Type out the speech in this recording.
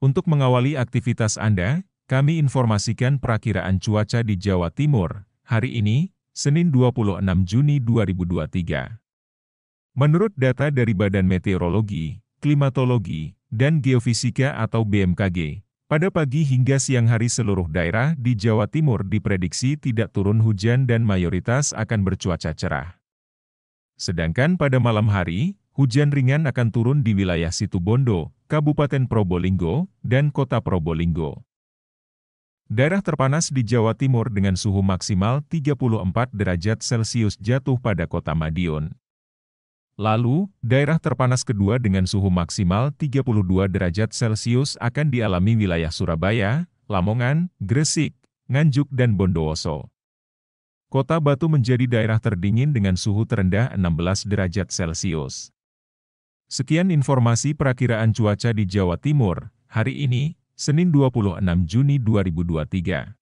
Untuk mengawali aktivitas Anda, kami informasikan perakiraan cuaca di Jawa Timur hari ini, Senin 26 Juni 2023. Menurut data dari Badan Meteorologi, Klimatologi, dan Geofisika atau BMKG, pada pagi hingga siang hari seluruh daerah di Jawa Timur diprediksi tidak turun hujan dan mayoritas akan bercuaca cerah. Sedangkan pada malam hari, hujan ringan akan turun di wilayah Situbondo, Kabupaten Probolinggo, dan Kota Probolinggo. Daerah terpanas di Jawa Timur dengan suhu maksimal 34 derajat Celcius jatuh pada Kota Madiun. Lalu, daerah terpanas kedua dengan suhu maksimal 32 derajat Celcius akan dialami wilayah Surabaya, Lamongan, Gresik, Nganjuk dan Bondowoso. Kota Batu menjadi daerah terdingin dengan suhu terendah 16 derajat Celcius. Sekian informasi perakiraan cuaca di Jawa Timur, hari ini, Senin 26 Juni 2023.